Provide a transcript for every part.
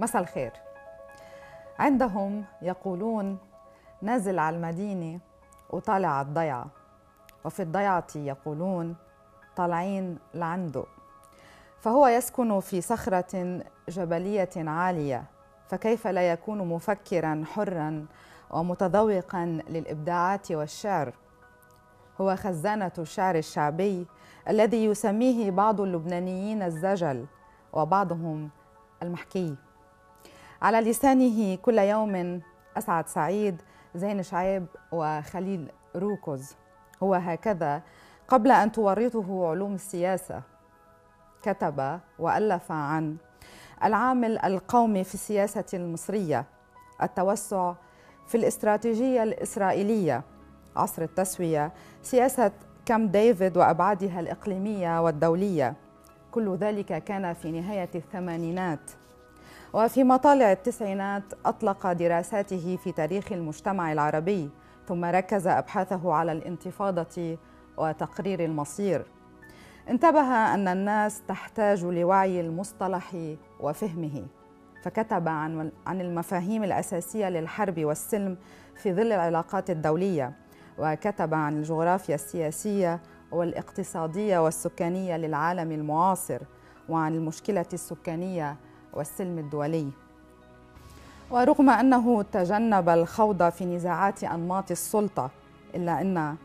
مساء الخير عندهم يقولون نازل على المدينة وطالع على الضيعة وفي الضيعة يقولون طالعين لعنده فهو يسكن في صخرة جبلية عالية فكيف لا يكون مفكرا حرا ومتذوقا للإبداعات والشعر هو خزانة الشعر الشعبي الذي يسميه بعض اللبنانيين الزجل وبعضهم المحكي على لسانه كل يوم أسعد سعيد زين شعيب وخليل روكوز هو هكذا قبل أن تورطه علوم السياسة كتب وألف عن العامل القومي في السياسة المصرية التوسع في الاستراتيجية الإسرائيلية عصر التسوية سياسة كام ديفيد وأبعادها الإقليمية والدولية كل ذلك كان في نهاية الثمانينات وفي مطالع التسعينات أطلق دراساته في تاريخ المجتمع العربي ثم ركز أبحاثه على الانتفاضة وتقرير المصير انتبه أن الناس تحتاج لوعي المصطلح وفهمه فكتب عن عن المفاهيم الأساسية للحرب والسلم في ظل العلاقات الدولية وكتب عن الجغرافيا السياسية والاقتصادية والسكانية للعالم المعاصر وعن المشكلة السكانية والسلم الدولي ورغم أنه تجنب الخوض في نزاعات أنماط السلطة إلا أن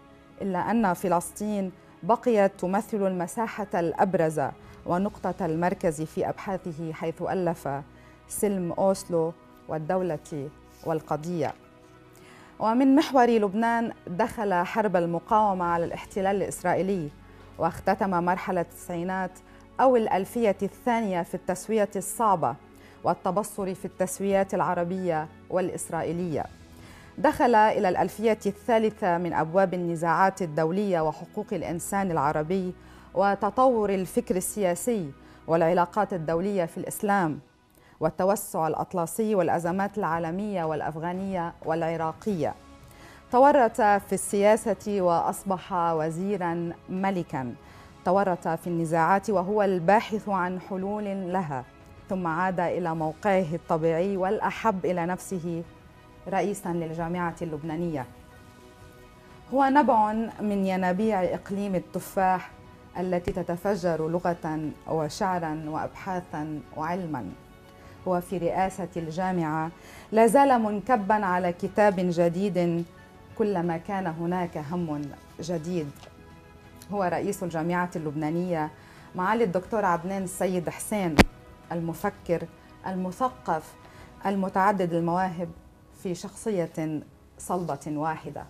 إلا أن فلسطين بقيت تمثل المساحة الأبرز ونقطة المركز في أبحاثه حيث ألف سلم أوسلو والدولة والقضية ومن محور لبنان دخل حرب المقاومة على الاحتلال الإسرائيلي واختتم مرحلة التسعينات أو الألفية الثانية في التسوية الصعبة والتبصر في التسويات العربية والإسرائيلية. دخل إلى الألفية الثالثة من أبواب النزاعات الدولية وحقوق الإنسان العربي وتطور الفكر السياسي والعلاقات الدولية في الإسلام والتوسع الأطلسي والأزمات العالمية والأفغانية والعراقية. تورط في السياسة وأصبح وزيرا ملكا تورط في النزاعات وهو الباحث عن حلول لها ثم عاد الى موقعه الطبيعي والاحب الى نفسه رئيسا للجامعه اللبنانيه هو نبع من ينابيع اقليم التفاح التي تتفجر لغه وشعرا وابحاثا وعلما هو في رئاسه الجامعه لا زال منكبا على كتاب جديد كلما كان هناك هم جديد هو رئيس الجامعة اللبنانية معالي الدكتور عدنان السيد حسين المفكر المثقف المتعدد المواهب في شخصية صلبة واحدة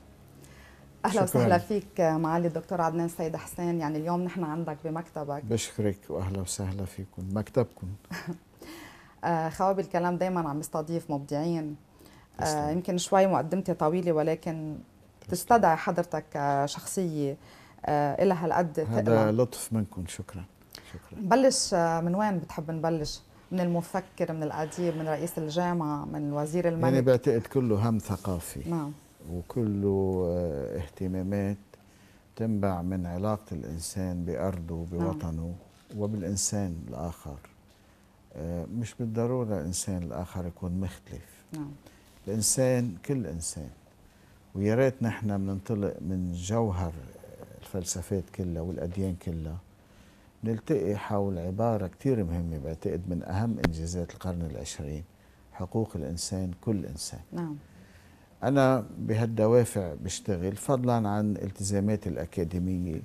اهلا وسهلا فيك معالي الدكتور عدنان السيد حسين يعني اليوم نحن عندك بمكتبك بشكرك واهلا وسهلا فيكم مكتبكم آه، خواب الكلام دائما عم يستضيف مبدعين آه، يمكن شوي مقدمتي طويله ولكن تستدعي حضرتك شخصيه آه، الى هالقد هذا لطف منكم شكرا شكرا بلش آه، من وين بتحب نبلش؟ من المفكر من الأديب من رئيس الجامعة من وزير الملك يعني بعتقد كله هم ثقافي نعم وكله آه، اهتمامات تنبع من علاقة الإنسان بأرضه بوطنه نعم. وبالإنسان الآخر مش بالضرورة الإنسان الآخر يكون مختلف نعم. الإنسان كل إنسان ويا ريت نحن بننطلق من جوهر الفلسفات كلها والأديان كلها نلتقي حول عبارة كتير مهمة بعتقد من أهم إنجازات القرن العشرين حقوق الإنسان كل إنسان نعم أنا بهالدوافع بشتغل فضلا عن التزاماتي الأكاديمية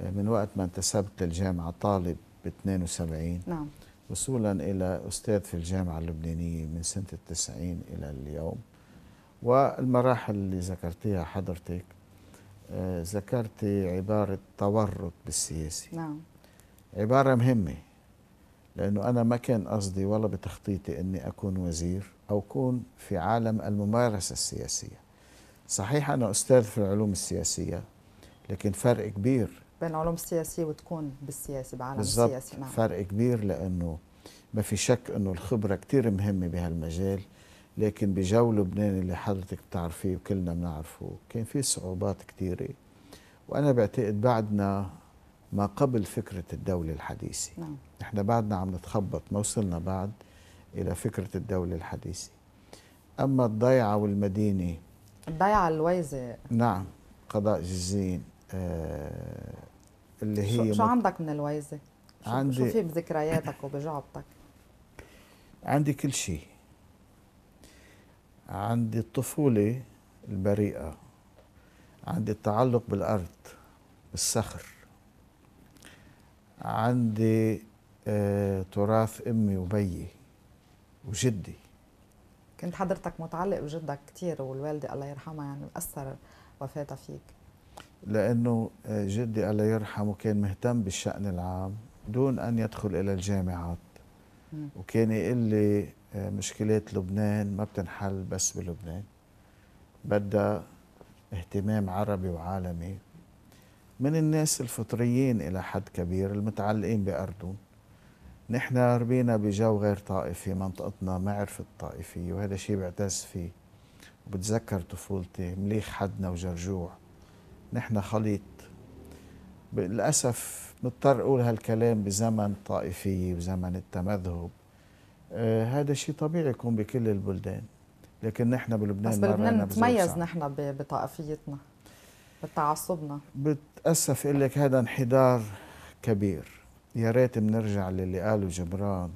آه، من وقت ما انتسبت للجامعة طالب ب 72 نعم وصولا إلى أستاذ في الجامعة اللبنانية من سنة التسعين إلى اليوم والمراحل اللي ذكرتيها حضرتك آه، ذكرت عبارة تورط بالسياسي نعم عبارة مهمة لأنه أنا ما كان قصدي ولا بتخطيطي أني أكون وزير أو أكون في عالم الممارسة السياسية صحيح أنا أستاذ في العلوم السياسية لكن فرق كبير بين العلوم السياسية وتكون بالسياسة بعالم السياسي نعم. فرق كبير لأنه ما في شك أنه الخبرة كتير مهمة بهالمجال لكن بجو لبنان اللي حضرتك بتعرفيه وكلنا بنعرفه كان في صعوبات كثيره وانا بعتقد بعدنا ما قبل فكره الدوله الحديثه نعم. احنا بعدنا عم نتخبط ما وصلنا بعد الى فكره الدوله الحديثه اما الضيعه والمدينه الضيعه الويزه نعم قضاء جزين آه اللي هي شو, شو عندك من الويزه؟ شو عندي شو في بذكرياتك وبجعبتك؟ عندي كل شيء عندي الطفولة البريئة عندي التعلق بالأرض بالصخر عندي آه، تراث أمي وبيي وجدي كنت حضرتك متعلق بجدك كثير والوالدة الله يرحمها يعني أثر وفاتها فيك لأنه آه، جدي الله يرحمه كان مهتم بالشأن العام دون أن يدخل إلى الجامعات وكان يقول لي آه، مشكلات لبنان ما بتنحل بس بلبنان بدها اهتمام عربي وعالمي من الناس الفطريين إلى حد كبير المتعلقين بأردون نحن ربينا بجو غير طائفي منطقتنا ما عرفت طائفية وهذا شيء بعتز فيه وبتذكر طفولتي مليخ حدنا وجرجوع نحن خليط للأسف مضطر أقول هالكلام بزمن طائفي بزمن التمذهب آه هذا شيء طبيعي يكون بكل البلدان لكن نحن بلبنان بس بلبنان نتميز نحن بطائفيتنا بتعصبنا بتأسف اقول لك هذا انحدار كبير يا ريت بنرجع للي قاله جبران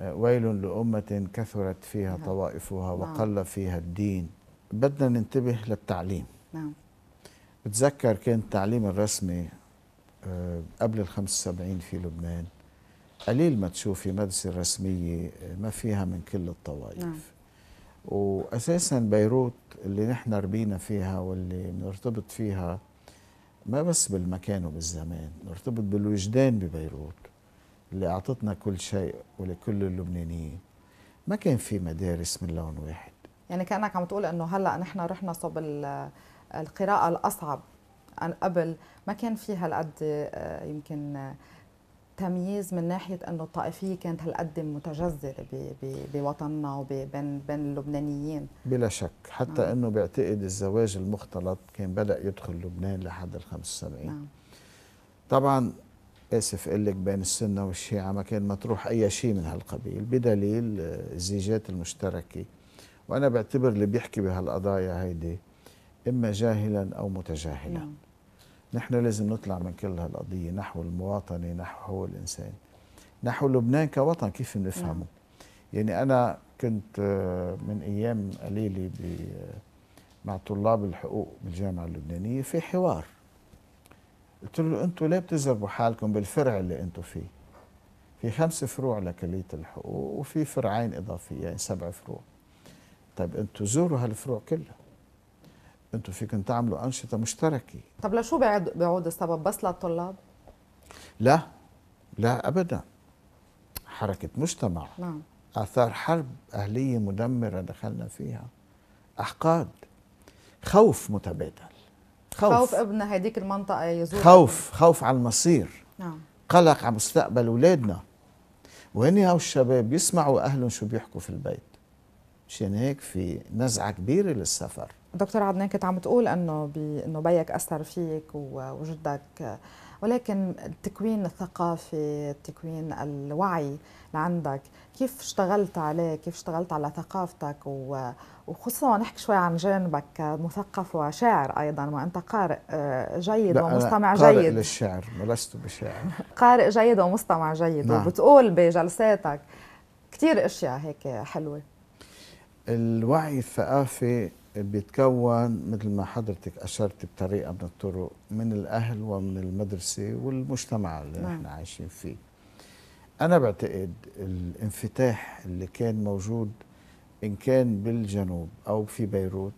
آه، ويل لأمة كثرت فيها نعم. طوائفها نعم. وقل فيها الدين بدنا ننتبه للتعليم نعم بتذكر كان التعليم الرسمي آه، قبل الخمس سبعين في لبنان قليل ما تشوفي مدرسة رسمية ما فيها من كل الطوائف نعم. وأساسا بيروت اللي نحن ربينا فيها واللي نرتبط فيها ما بس بالمكان وبالزمان نرتبط بالوجدان ببيروت اللي أعطتنا كل شيء ولكل اللبنانيين ما كان في مدارس من لون واحد يعني كأنك عم تقول أنه هلأ نحن رحنا صوب القراءة الأصعب عن قبل ما كان في هالقد آه، يمكن تمييز من ناحيه انه الطائفيه كانت هالقد متجذره بوطننا وبين بين اللبنانيين بلا شك حتى نعم. انه بعتقد الزواج المختلط كان بدا يدخل لبنان لحد ال 75 نعم. طبعا اسف اقول لك بين السنه والشيعه ما كان مطروح اي شيء من هالقبيل بدليل آه، الزيجات المشتركه وانا بعتبر اللي بيحكي بهالقضايا هيدي اما جاهلا او متجاهلا نعم. نحن لازم نطلع من كل هالقضية نحو المواطنة نحو حقوق الإنسان نحو لبنان كوطن كيف بنفهمه نعم. يعني أنا كنت آه، من أيام قليلة آه، مع طلاب الحقوق بالجامعة اللبنانية في حوار قلت له أنتوا ليه بتزربوا حالكم بالفرع اللي أنتوا فيه في خمس فروع لكلية الحقوق وفي فرعين إضافيين يعني سبع فروع طيب أنتوا زوروا هالفروع كلها انتوا فيكم تعملوا انشطه مشتركه طب لشو بيعود بيعود السبب بس للطلاب لا لا ابدا حركه مجتمع نعم اثار حرب اهليه مدمره دخلنا فيها احقاد خوف متبادل خوف خوف ابن هديك المنطقه يزور خوف خوف على المصير نعم قلق على مستقبل اولادنا وهن هاو الشباب يسمعوا اهلهم شو بيحكوا في البيت مشان هيك في نزعه كبيره للسفر دكتور عدنان كنت عم تقول انه بي انه بيك اثر فيك وجدك ولكن التكوين الثقافي التكوين الوعي لعندك كيف اشتغلت عليه كيف اشتغلت على ثقافتك وخصوصا نحكي شوي عن جانبك مثقف وشاعر ايضا وانت قارئ آه، جيد ومستمع أنا قارئ جيد للشعر ولست بشاعر قارئ جيد ومستمع جيد نعم. وبتقول بجلساتك كثير اشياء هيك حلوه الوعي الثقافي بيتكون مثل ما حضرتك أشرت بطريقة من الطرق من الأهل ومن المدرسة والمجتمع اللي نعم. نحن عايشين فيه أنا بعتقد الانفتاح اللي كان موجود إن كان بالجنوب أو في بيروت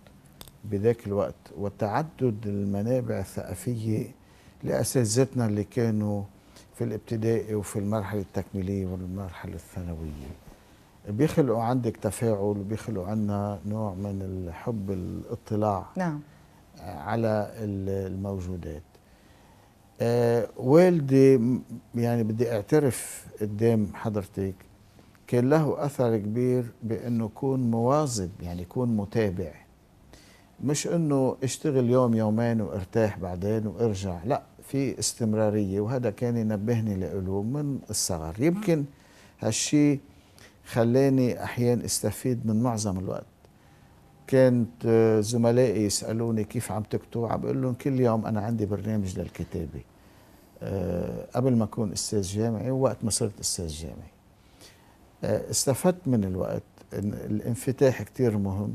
بذاك الوقت وتعدد المنابع الثقافية لأساتذتنا اللي كانوا في الابتدائي وفي المرحلة التكميلية والمرحلة الثانوية بيخلقوا عندك تفاعل بيخلقوا عندنا نوع من الحب الاطلاع نعم على الموجودات آه والدي يعني بدي اعترف قدام حضرتك كان له اثر كبير بانه يكون مواظب يعني يكون متابع مش انه اشتغل يوم يومين وارتاح بعدين وارجع لا في استمراريه وهذا كان ينبهني لإله من الصغر يمكن هالشيء خلاني أحيان استفيد من معظم الوقت كانت آه، زملائي يسألوني كيف عم تكتب عم بقول لهم كل يوم أنا عندي برنامج للكتابة آه، قبل ما أكون أستاذ جامعي ووقت ما صرت أستاذ جامعي آه، استفدت من الوقت الانفتاح كتير مهم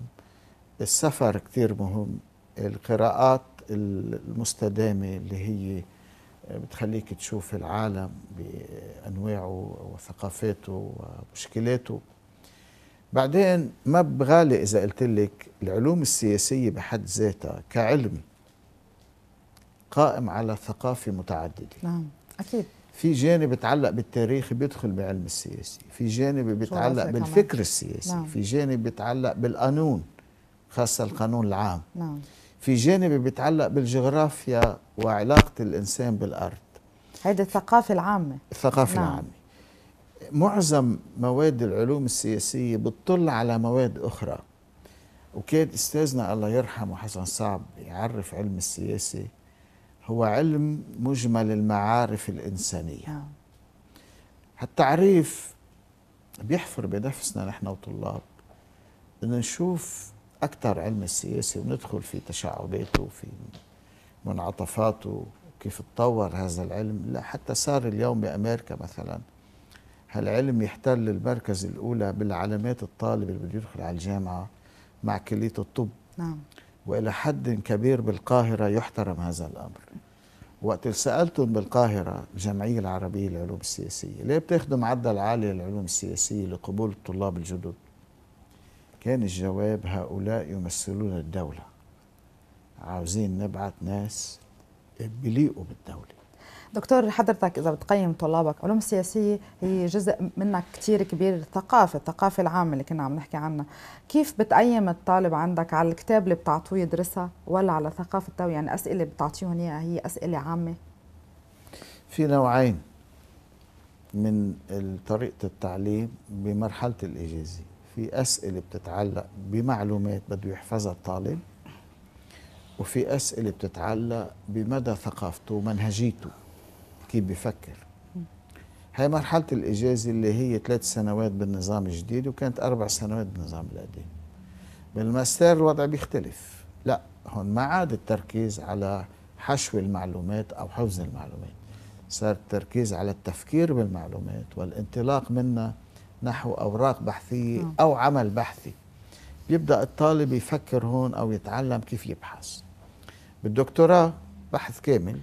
السفر كتير مهم القراءات المستدامة اللي هي بتخليك تشوف العالم بأنواعه وثقافاته ومشكلاته بعدين ما بغالي إذا قلت لك العلوم السياسية بحد ذاتها كعلم قائم على ثقافة متعددة نعم أكيد في جانب بيتعلق بالتاريخ بيدخل بعلم السياسي في جانب بيتعلق بالفكر السياسي نعم. في جانب بيتعلق بالقانون خاصة القانون العام نعم في جانب بيتعلق بالجغرافيا وعلاقة الإنسان بالأرض هذه الثقافة العامة الثقافة نعم. العامة معظم مواد العلوم السياسية بتطل على مواد أخرى وكان أستاذنا الله يرحمه حسن صعب يعرف علم السياسة هو علم مجمل المعارف الإنسانية نعم. هالتعريف بيحفر بنفسنا نحن وطلاب أن نشوف أكثر علم السياسة وندخل في تشعباته وفي منعطفاته كيف تطور هذا العلم لا حتى صار اليوم بأمريكا مثلا هالعلم يحتل المركز الأولى بالعلامات الطالب اللي بده يدخل على الجامعة مع كلية الطب نعم. وإلى حد كبير بالقاهرة يحترم هذا الأمر وقت سألتهم بالقاهرة الجمعية العربية للعلوم السياسية ليه بتاخذوا معدل عالي للعلوم السياسية لقبول الطلاب الجدد كان الجواب هؤلاء يمثلون الدولة عاوزين نبعث ناس بليقوا بالدولة دكتور حضرتك إذا بتقيم طلابك علوم السياسية هي جزء منك كتير كبير الثقافة الثقافة العامة اللي كنا عم نحكي عنها كيف بتقيم الطالب عندك على الكتاب اللي بتعطوه يدرسها ولا على ثقافة الدولة يعني أسئلة اللي بتعطيهم إياها هي أسئلة عامة في نوعين من طريقة التعليم بمرحلة الإجازية في أسئلة بتتعلق بمعلومات بده يحفظها الطالب وفي أسئلة بتتعلق بمدى ثقافته ومنهجيته كيف بيفكر هاي مرحلة الإجازة اللي هي ثلاث سنوات بالنظام الجديد وكانت أربع سنوات بالنظام القديم بالماستير الوضع بيختلف لا هون ما عاد التركيز على حشو المعلومات أو حفظ المعلومات صار التركيز على التفكير بالمعلومات والانطلاق منها نحو أوراق بحثية آه. أو عمل بحثي بيبدأ الطالب يفكر هون أو يتعلم كيف يبحث بالدكتوراه بحث كامل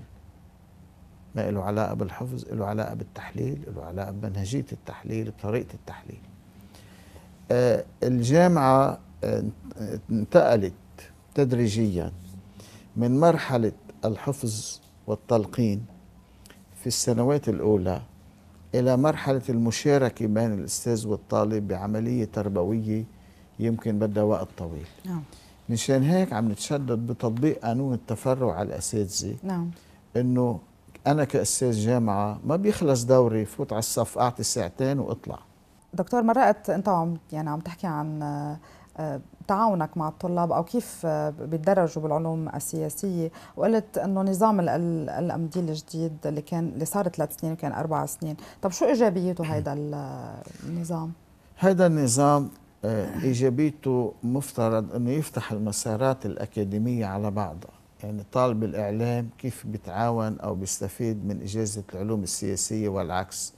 ما له علاقة بالحفظ له علاقة بالتحليل له علاقة بمنهجية التحليل بطريقة التحليل آه، الجامعة انتقلت تدريجيا من مرحلة الحفظ والتلقين في السنوات الأولى إلى مرحلة المشاركة بين الأستاذ والطالب بعملية تربوية يمكن بدها وقت طويل نعم مشان هيك عم نتشدد بتطبيق قانون التفرع على الأساتذة نعم إنه أنا كأستاذ جامعة ما بيخلص دوري فوت على الصف أعطي ساعتين وأطلع دكتور مرقت أنت عم يعني عم تحكي عن آه، آه، تعاونك مع الطلاب او كيف بيتدرجوا بالعلوم السياسيه وقلت انه نظام الامديه الجديد اللي كان اللي صار ثلاث سنين وكان اربع سنين طب شو ايجابيته هذا النظام هذا النظام آه، ايجابيته مفترض انه يفتح المسارات الاكاديميه على بعضها يعني طالب الاعلام كيف بيتعاون او بيستفيد من اجازه العلوم السياسيه والعكس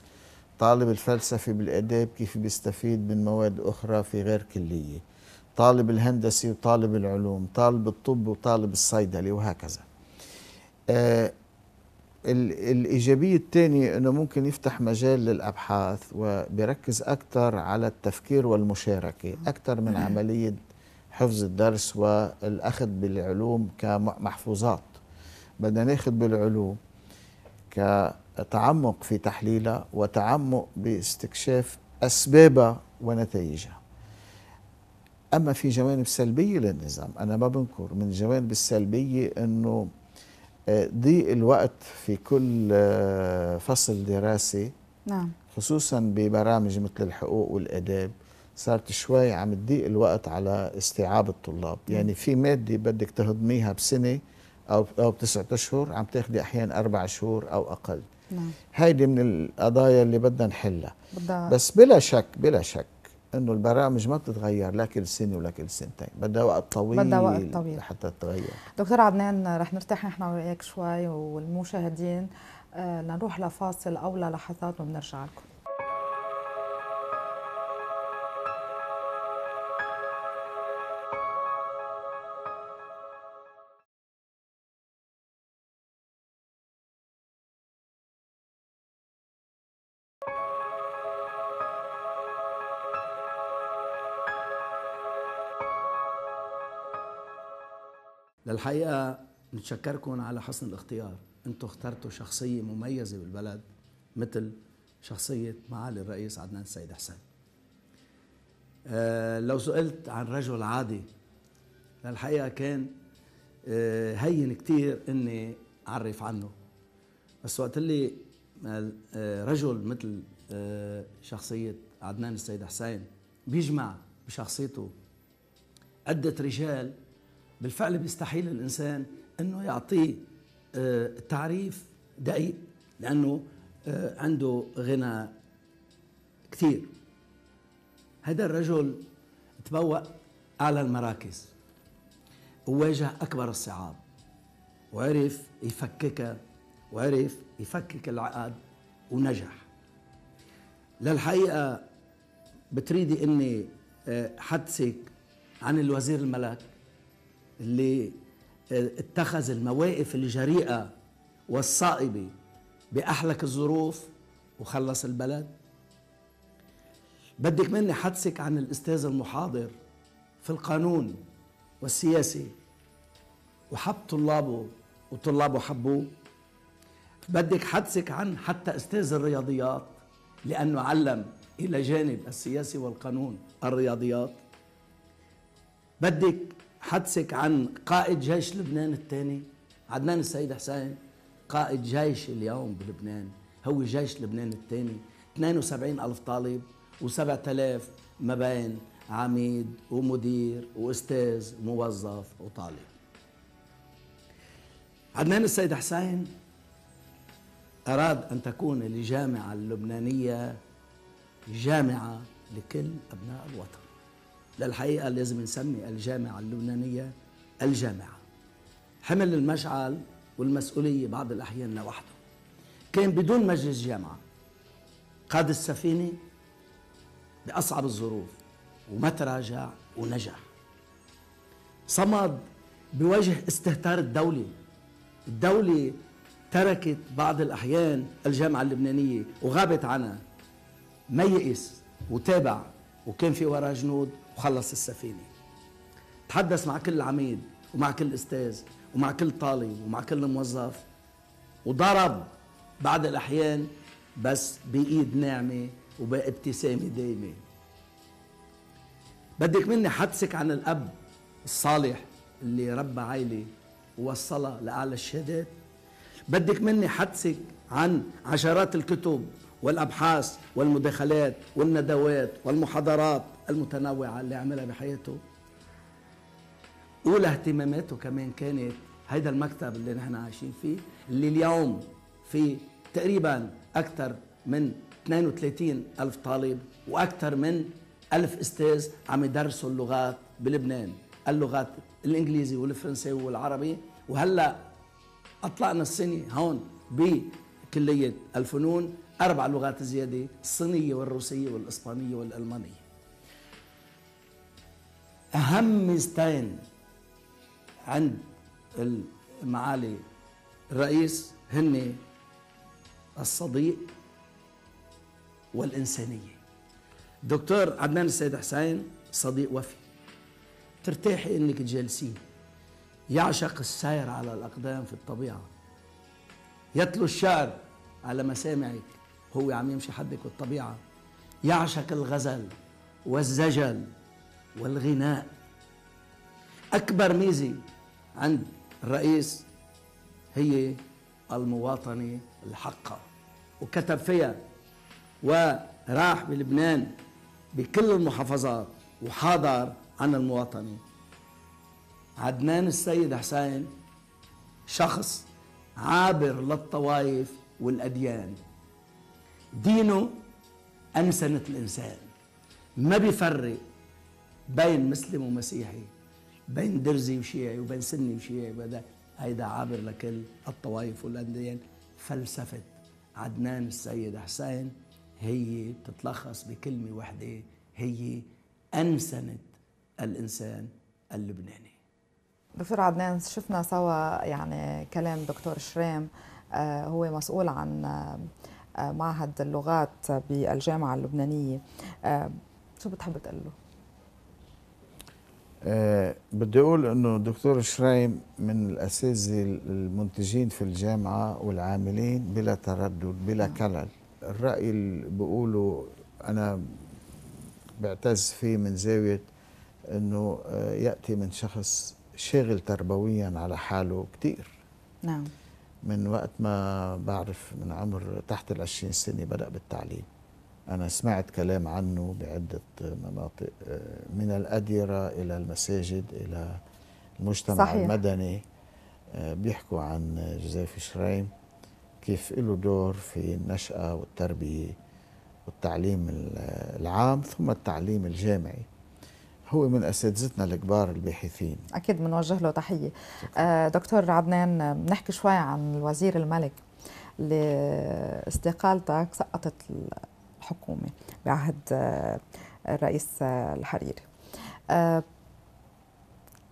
طالب الفلسفه بالاداب كيف بيستفيد من مواد اخرى في غير كليه طالب الهندسي وطالب العلوم طالب الطب وطالب الصيدلي وهكذا آه، الإيجابية الثانية أنه ممكن يفتح مجال للأبحاث وبركز أكثر على التفكير والمشاركة أكثر من عملية حفظ الدرس والأخذ بالعلوم كمحفوظات بدنا ناخذ بالعلوم كتعمق في تحليلها وتعمق باستكشاف أسبابها ونتائجها أما في جوانب سلبية للنظام أنا ما بنكر من الجوانب السلبية أنه آه، ضيق الوقت في كل آه، فصل دراسي نعم خصوصا ببرامج مثل الحقوق والآداب صارت شوي عم تضيق الوقت على استيعاب الطلاب نعم. يعني في مادة بدك تهضميها بسنة أو أو بتسعة أشهر عم تاخدي أحيانا أربع شهور أو أقل نعم. هيدي من القضايا اللي بدنا نحلها بدأ. بس بلا شك بلا شك انه البرامج ما بتتغير لا كل سنه ولا كل سنتين بدها وقت طويل بدها وقت طويل لحتى تتغير دكتور عدنان رح نرتاح نحن وياك شوي والمشاهدين آه، لنروح لفاصل او للحظات وبنرجع لكم للحقيقه نتشكركم على حسن الاختيار انتم اخترتوا شخصيه مميزه بالبلد مثل شخصيه معالي الرئيس عدنان السيد حسين أه لو سئلت عن رجل عادي للحقيقه كان أه هين كثير اني اعرف عنه بس وقت اللي آه، رجل مثل آه، شخصيه عدنان السيد حسين بيجمع بشخصيته عده رجال بالفعل بيستحيل الإنسان أنه يعطيه آه، تعريف دقيق لأنه آه، عنده غنى كثير هذا الرجل تبوأ أعلى المراكز وواجه أكبر الصعاب وعرف يفككها وعرف يفكك العقد ونجح للحقيقة بتريدي أني آه، حدثك عن الوزير الملك اللي اتخذ المواقف الجريئة والصائبة بأحلك الظروف وخلص البلد بدك مني حدسك عن الأستاذ المحاضر في القانون والسياسة وحب طلابه وطلابه حبوه بدك حدسك عن حتى أستاذ الرياضيات لأنه علم إلى جانب السياسة والقانون الرياضيات بدك حدثك عن قائد جيش لبنان الثاني عدنان السيد حسين قائد جيش اليوم بلبنان هو جيش لبنان الثاني 72 ألف طالب و7000 ما بين عميد ومدير واستاذ وموظف وطالب عدنان السيد حسين أراد أن تكون الجامعة اللبنانية جامعة لكل أبناء الوطن للحقيقة لازم نسمي الجامعة اللبنانية الجامعة حمل المشعل والمسؤولية بعض الأحيان لوحده كان بدون مجلس جامعة قاد السفينة بأصعب الظروف وما تراجع ونجح صمد بوجه استهتار الدولة الدولة تركت بعض الأحيان الجامعة اللبنانية وغابت عنها ما يئس وتابع وكان في وراه جنود وخلص السفينه تحدث مع كل عميد ومع كل استاذ ومع كل طالب ومع كل موظف وضرب بعض الاحيان بس بايد ناعمه وبابتسامه دايمه بدك مني حدثك عن الاب الصالح اللي ربى عائله ووصلها لاعلى الشهادات بدك مني حدثك عن عشرات الكتب والأبحاث والمداخلات والندوات والمحاضرات المتنوعة اللي عملها بحياته أولى اهتماماته كمان كانت هيدا المكتب اللي نحن عايشين فيه اللي اليوم في تقريبا أكثر من 32 ألف طالب وأكثر من ألف أستاذ عم يدرسوا اللغات بلبنان اللغات الإنجليزي والفرنساوي والعربي وهلأ أطلقنا السنة هون بكلية الفنون أربع لغات زيادة الصينية والروسية والإسبانية والألمانية أهم ميزتين عند معالي الرئيس هن الصديق والإنسانية دكتور عدنان السيد حسين صديق وفي ترتاحي انك تجلسيه يعشق السير على الاقدام في الطبيعه يتلو الشعر على مسامعك هو عم يمشي حدك بالطبيعة يعشق الغزل والزجل والغناء أكبر ميزة عند الرئيس هي المواطنة الحقة وكتب فيها وراح بلبنان بكل المحافظات وحاضر عن المواطنة عدنان السيد حسين شخص عابر للطوائف والأديان دينه أنسنة الإنسان ما بيفرق بين مسلم ومسيحي بين درزي وشيعي وبين سني وشيعي وبدا هيدا عابر لكل الطوائف والأديان فلسفة عدنان السيد حسين هي بتتلخص بكلمة واحدة هي أنسنة الإنسان اللبناني دكتور عدنان شفنا سوا يعني كلام دكتور شريم آه، هو مسؤول عن آه، معهد اللغات بالجامعة اللبنانية آه، شو بتحب تقول له؟ أه بدي اقول انه الدكتور شريم من الاساتذه المنتجين في الجامعه والعاملين بلا تردد بلا نعم. كلل الراي اللي بقوله انا بعتز فيه من زاويه انه آه، ياتي من شخص شاغل تربويا على حاله كثير نعم من وقت ما بعرف من عمر تحت العشرين سنة بدأ بالتعليم أنا سمعت كلام عنه بعدة مناطق آه، من الأديرة إلى المساجد إلى المجتمع صحيح. المدني آه، بيحكوا عن جوزيف شريم كيف له دور في النشأة والتربية والتعليم العام ثم التعليم الجامعي هو من اساتذتنا الكبار الباحثين اكيد بنوجه له تحيه آه، دكتور عدنان بنحكي شوي عن الوزير الملك اللي استقالتك سقطت الحكومه بعهد آه، الرئيس آه، الحريري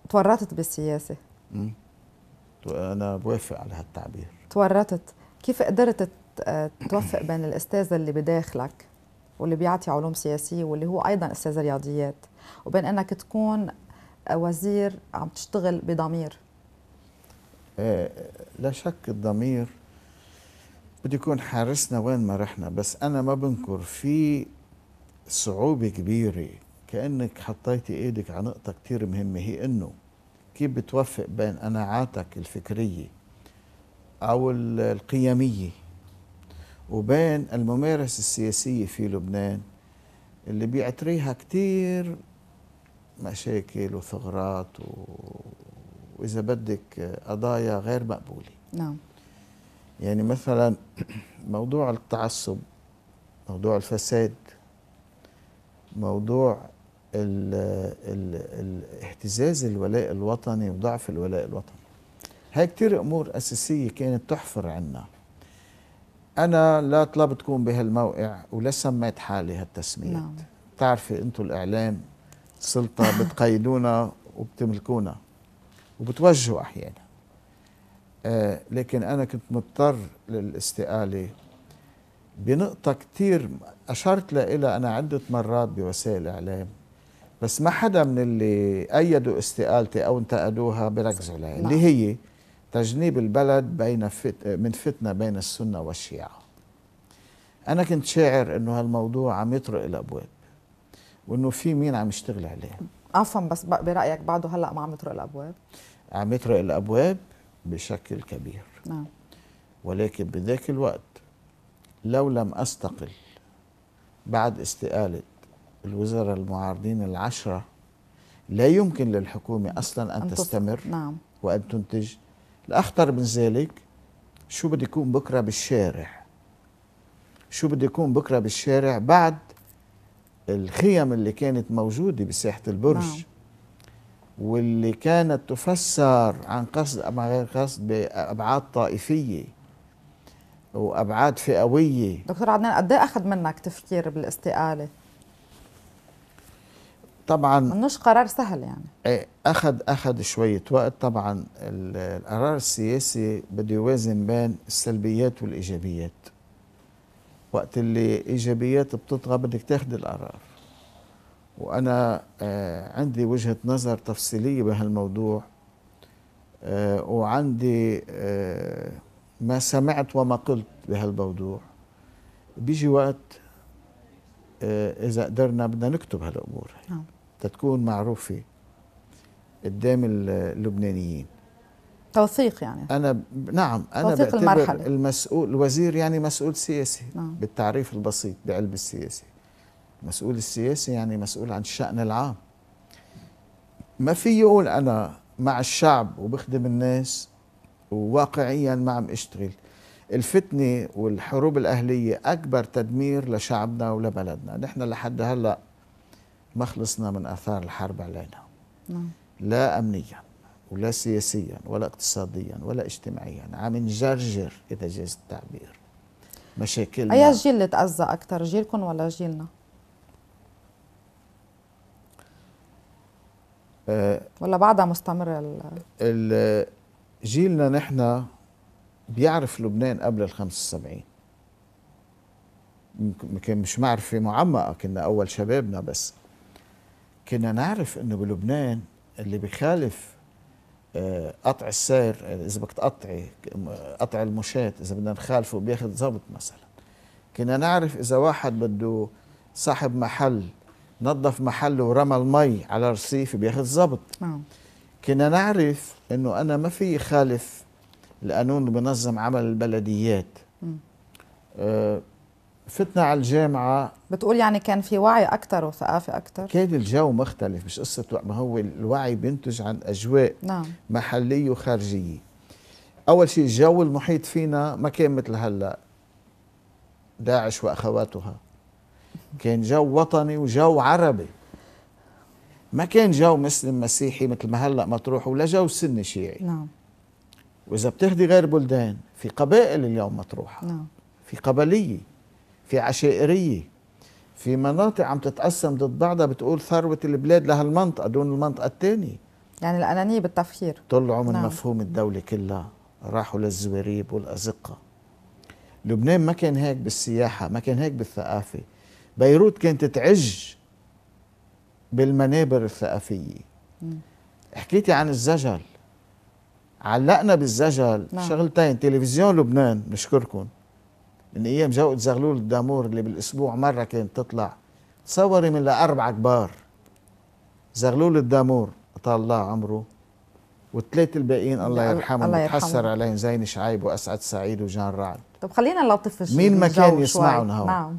تورطت بالسياسه انا بوافق على هالتعبير تورطت كيف قدرت توفق بين الاستاذ اللي بداخلك واللي بيعطي علوم سياسية واللي هو أيضا أستاذ رياضيات وبين أنك تكون وزير عم تشتغل بضمير آه، لا شك الضمير بده يكون حارسنا وين ما رحنا بس أنا ما بنكر في صعوبة كبيرة كأنك حطيتي إيدك على نقطة كتير مهمة هي إنه كيف بتوفق بين قناعاتك الفكرية أو القيمية وبين الممارسة السياسية في لبنان اللي بيعتريها كتير مشاكل وثغرات و... وإذا بدك قضايا غير مقبولة نعم يعني مثلا موضوع التعصب موضوع الفساد موضوع ال ال الاهتزاز الولاء الوطني وضعف الولاء الوطني هاي كتير أمور أساسية كانت تحفر عنا انا لا طلبتكم بهالموقع ولا سميت حالي هالتسميه نعم. بتعرفي انتم الاعلام سلطه بتقيدونا وبتملكونا وبتوجهوا احيانا آه لكن انا كنت مضطر للاستقاله بنقطه كثير اشرت لها انا عده مرات بوسائل الاعلام بس ما حدا من اللي ايدوا استقالتي او انتقدوها بركزوا عليها اللي نعم. هي تجنيب البلد بين فت... من فتنة بين السنة والشيعة أنا كنت شاعر أنه هالموضوع عم يطرق الأبواب وأنه في مين عم يشتغل عليه عفوا بس برأيك بعده هلأ ما عم يطرق الأبواب عم يطرق الأبواب بشكل كبير نعم ولكن بذاك الوقت لو لم أستقل بعد استقالة الوزراء المعارضين العشرة لا يمكن للحكومة أصلا أن, أن تستمر نعم. وأن تنتج الأخطر من ذلك شو بده يكون بكرة بالشارع شو بده يكون بكرة بالشارع بعد الخيم اللي كانت موجودة بساحة البرج نعم. واللي كانت تفسر عن قصد ما غير قصد بأبعاد طائفية وأبعاد فئوية دكتور عدنان قد ايه أخذ منك تفكير بالاستقالة؟ طبعا مش قرار سهل يعني إيه، اخذ اخذ شويه وقت طبعا القرار السياسي بده يوازن بين السلبيات والايجابيات وقت اللي ايجابيات بتطغى بدك تاخذ القرار وانا آه، عندي وجهه نظر تفصيليه بهالموضوع آه، وعندي آه، ما سمعت وما قلت بهالموضوع بيجي وقت اذا قدرنا بدنا نكتب هالامور نعم تتكون معروفة قدام اللبنانيين توثيق يعني انا نعم انا بعتبر المرحلة. المسؤول الوزير يعني مسؤول سياسي نعم. بالتعريف البسيط بعلم السياسي مسؤول السياسي يعني مسؤول عن الشأن العام ما في يقول انا مع الشعب وبخدم الناس وواقعيا ما عم اشتغل الفتنة والحروب الأهلية أكبر تدمير لشعبنا ولبلدنا نحن لحد هلأ ما خلصنا من اثار الحرب علينا نعم. لا امنيا ولا سياسيا ولا اقتصاديا ولا اجتماعيا عم نجرجر اذا جاز التعبير مشاكلنا اي جيل اللي تاذى اكثر جيلكم ولا جيلنا؟ آه. ولا بعدها مستمرة جيلنا نحن بيعرف لبنان قبل ال 75 يمكن مش معرفة معمقة كنا أول شبابنا بس كنا نعرف انه بلبنان اللي بخالف آه، قطع السير اذا بدك تقطعي قطع المشاة اذا بدنا نخالفه بياخذ ضابط مثلا كنا نعرف اذا واحد بده صاحب محل نظف محله ورمى المي على رصيف بياخذ ضبط آه. كنا نعرف انه انا ما في خالف القانون اللي بنظم عمل البلديات آه فتنا على الجامعة بتقول يعني كان في وعي أكثر وثقافة أكثر كان الجو مختلف مش قصة ما هو الوعي بينتج عن أجواء نعم. محلية وخارجية أول شيء الجو المحيط فينا ما كان مثل هلأ داعش وأخواتها كان جو وطني وجو عربي ما كان جو مسلم مسيحي مثل ما هلأ مطروح ولا جو سني شيعي نعم وإذا بتهدي غير بلدان في قبائل اليوم مطروحة نعم في قبلية في عشائريه في مناطق عم تتقسم ضد بعضها بتقول ثروه البلاد لهالمنطقه دون المنطقه الثانيه يعني الانانيه بالتفكير طلعوا من نعم. مفهوم الدوله كلها راحوا للزواريب والازقه لبنان ما كان هيك بالسياحه ما كان هيك بالثقافه بيروت كانت تعج بالمنابر الثقافيه م. حكيتي عن الزجل علقنا بالزجل نعم. شغلتين تلفزيون لبنان نشكركم من ايام جوقة زغلول الدامور اللي بالاسبوع مره كانت تطلع تصوري من لاربع كبار زغلول الدامور طال الله عمره والثلاث الباقيين الله يرحمهم الله يرحمه. تحسر عليهم زين شعيب واسعد سعيد وجان رعد طب خلينا نلطف مين ما كان يسمعهم هون نعم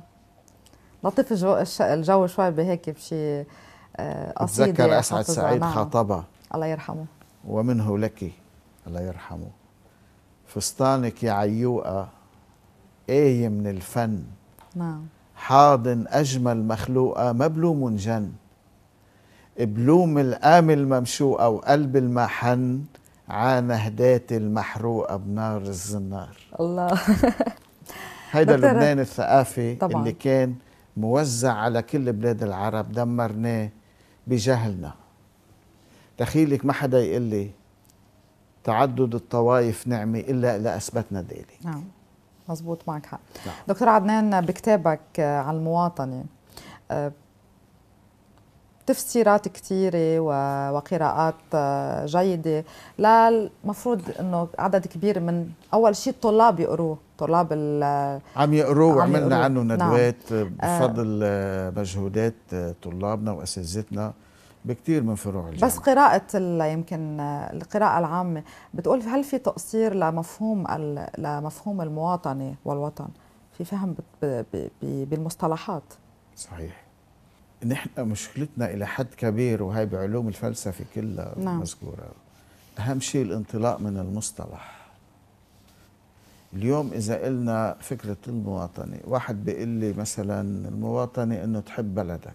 لطف الجو, الجو شوي بهيك بشي آه، قصيده تذكر اسعد سعيد نعم. خاطبها الله يرحمه ومنه لك الله يرحمه فستانك يا عيوقه آية من الفن نعم حاضن أجمل مخلوقة مبلوم جن بلوم القام الممشوقة وقلب المحن عانهدات المحروقة بنار الزنار الله هيدا لبنان الثقافي طبعا. اللي كان موزع على كل بلاد العرب دمرناه بجهلنا تخيلك ما حدا يقول لي تعدد الطوائف نعمة إلا إذا أثبتنا ذلك نعم. مزبوط معك حق نعم. دكتور عدنان بكتابك آه، على المواطنة آه، تفسيرات كثيرة وقراءات آه، جيدة للمفروض انه عدد كبير من اول شيء الطلاب يقروه طلاب عم يقروه وعملنا عنه نعم. ندوات نعم. بفضل مجهودات طلابنا واساتذتنا بكثير من فروع الجامعة. بس قراءة يمكن القراءة العامة بتقول هل في تقصير لمفهوم لمفهوم المواطنة والوطن في فهم بالمصطلحات صحيح نحن مشكلتنا إلى حد كبير وهي بعلوم الفلسفة كلها نعم. مذكورة أهم شيء الانطلاق من المصطلح اليوم إذا قلنا فكرة المواطنة واحد بيقول لي مثلا المواطنة أنه تحب بلدك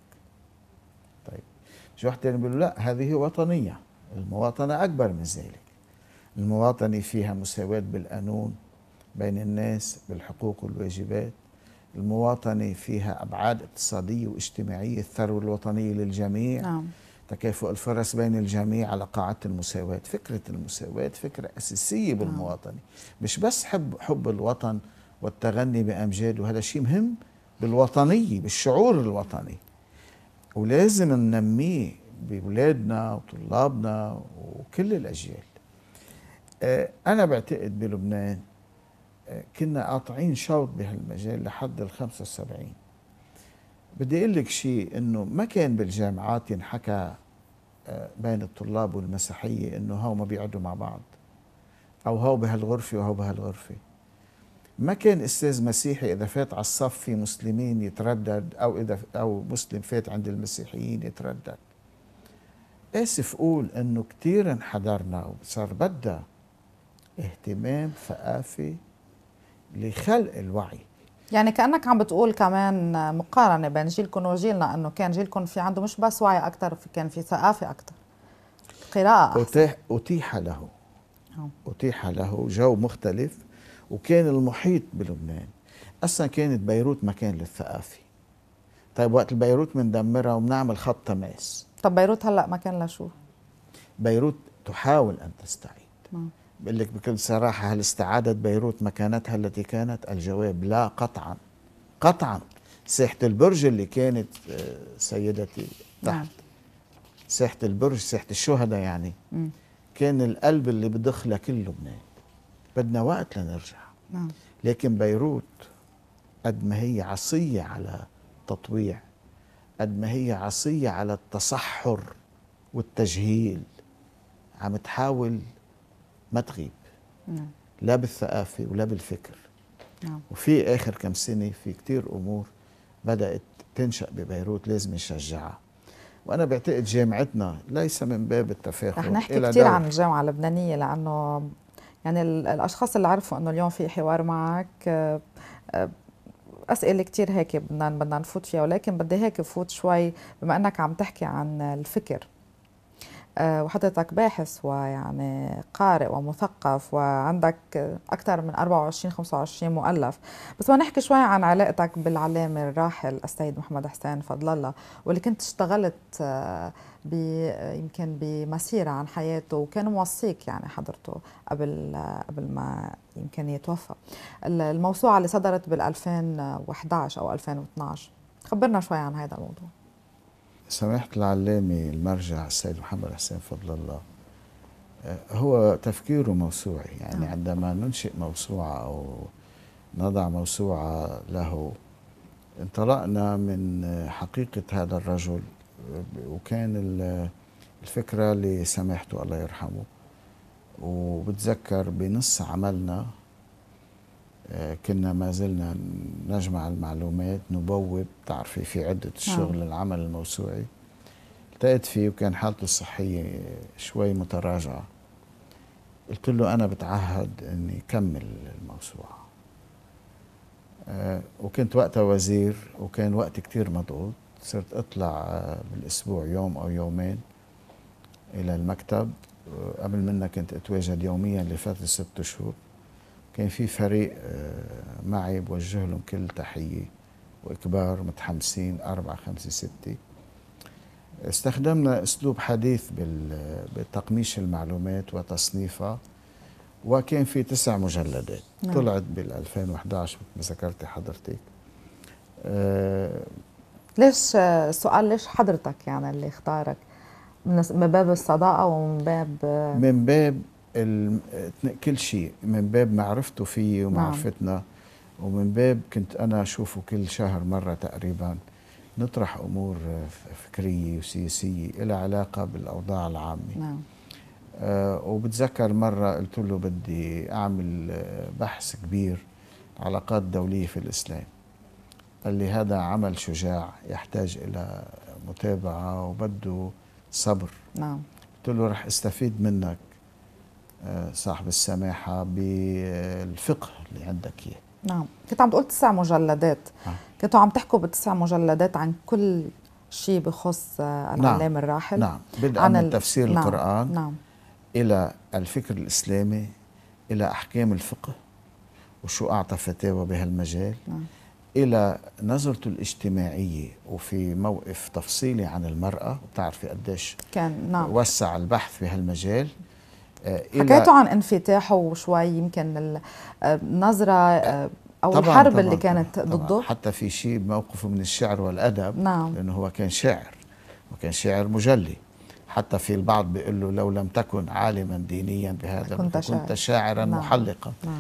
شو واحد تاني بيقول لا هذه وطنية المواطنة أكبر من ذلك المواطنة فيها مساواة بالقانون بين الناس بالحقوق والواجبات المواطنة فيها أبعاد اقتصادية واجتماعية الثروة الوطنية للجميع نعم. تكافؤ الفرص بين الجميع على قاعدة المساواة فكرة المساواة فكرة أساسية نعم. بالمواطنة مش بس حب حب الوطن والتغني بأمجاده وهذا شيء مهم بالوطنية بالشعور الوطني ولازم ننميه بولادنا وطلابنا وكل الأجيال آه، أنا بعتقد بلبنان آه، كنا قاطعين شوط بهالمجال لحد ال 75 بدي أقول لك شيء إنه ما كان بالجامعات ينحكى آه، بين الطلاب والمسيحية إنه هاو ما بيقعدوا مع بعض أو هاو بهالغرفة وهاو بهالغرفة ما كان استاذ مسيحي اذا فات على الصف في مسلمين يتردد او اذا او مسلم فات عند المسيحيين يتردد اسف اقول انه كثير انحدرنا وصار بدها اهتمام ثقافي لخلق الوعي يعني كانك عم بتقول كمان مقارنه بين جيلكم وجيلنا انه كان جيلكم في عنده مش بس وعي اكثر كان في ثقافه اكثر قراءه أحسن. اتيح له آه. أتيح له جو مختلف وكان المحيط بلبنان اصلا كانت بيروت مكان للثقافه طيب وقت بيروت بندمرها وبنعمل خط تماس طب بيروت هلا مكان لشو بيروت تحاول ان تستعيد بقول لك بكل صراحه هل استعادت بيروت مكانتها التي كانت الجواب لا قطعا قطعا ساحه البرج اللي كانت آه، سيدتي تحت نعم. ساحه البرج ساحه الشهداء يعني كان القلب اللي بدخله كل لبنان بدنا وقت لنرجع نعم. لكن بيروت قد ما هي عصية على التطويع قد ما هي عصية على التصحر والتجهيل عم تحاول ما تغيب نعم. لا بالثقافة ولا بالفكر نعم. وفي آخر كم سنة في كتير أمور بدأت تنشأ ببيروت لازم نشجعها وانا بعتقد جامعتنا ليس من باب التفاخر رح نحكي كثير عن الجامعه اللبنانيه لانه يعني الاشخاص اللي عرفوا انه اليوم في حوار معك آه، آه، اسئله كثير هيك بدنا بدنا نفوت فيها ولكن بدي هيك فوت شوي بما انك عم تحكي عن الفكر آه، وحضرتك باحث ويعني قارئ ومثقف وعندك أكثر من 24 25 مؤلف بس بدنا نحكي شوي عن علاقتك بالعلامة الراحل السيد محمد حسين فضل الله واللي كنت اشتغلت آه، ب يمكن بمسيرة عن حياته وكان موصيك يعني حضرته قبل قبل ما يمكن يتوفى الموسوعة اللي صدرت بال 2011 أو 2012 خبرنا شوي عن هذا الموضوع سماحة العلامي المرجع السيد محمد حسين فضل الله آه، هو تفكيره موسوعي يعني نعم. عندما ننشئ موسوعة أو نضع موسوعة له انطلقنا من حقيقة هذا الرجل آه، وكان الفكرة لسماحته الله يرحمه وبتذكر بنص عملنا آه، كنا ما زلنا نجمع المعلومات نبوب تعرفي في عدة نعم. الشغل نعم. العمل الموسوعي التقيت فيه وكان حالته الصحية شوي متراجعة قلت له أنا بتعهد أني كمل الموسوعة آه، وكنت وقتها وزير وكان وقت كتير مضغوط صرت أطلع آه، بالأسبوع يوم أو يومين إلى المكتب قبل منها كنت أتواجد يوميا لفترة ست شهور كان في فريق آه، معي بوجه لهم كل تحية وكبار متحمسين أربعة خمسة ستة استخدمنا أسلوب حديث بتقميش المعلومات وتصنيفها وكان في تسع مجلدات نعم. طلعت بال 2011 مثل ما ذكرتي حضرتك أه ليش السؤال آه، ليش حضرتك يعني اللي اختارك من باب الصداقه ومن باب آه، من باب كل شيء من باب معرفته فيي ومعرفتنا نعم. ومن باب كنت أنا أشوفه كل شهر مرة تقريبا نطرح أمور فكرية وسياسية لها علاقة بالأوضاع العامة نعم. آه وبتذكر مرة قلت له بدي أعمل بحث كبير علاقات دولية في الإسلام قال لي هذا عمل شجاع يحتاج إلى متابعة وبده صبر نعم قلت له رح استفيد منك صاحب السماحة بالفقه اللي عندك إياه نعم كنت عم تقول تسع مجلدات آه. كنتوا عم تحكوا بتسع مجلدات عن كل شيء بخص العلام نعم. الراحل نعم بدءا عن من تفسير نعم. القرآن نعم. إلى الفكر الإسلامي إلى أحكام الفقه وشو أعطى فتاوى بهالمجال نعم. إلى نظرته الاجتماعية وفي موقف تفصيلي عن المرأة بتعرفي قديش كان نعم وسع البحث بهالمجال آه، حكيتوا عن انفتاحه وشوي يمكن آه، النظره آه، او طبعًا الحرب طبعًا اللي كانت ضده طبعًا حتى في شيء موقفه من الشعر والادب نعم لانه هو كان شاعر وكان شاعر مجلي حتى في البعض بيقول له لو لم تكن عالما دينيا بهذا كنت, كنت شاعرا نعم. محلقا نعم.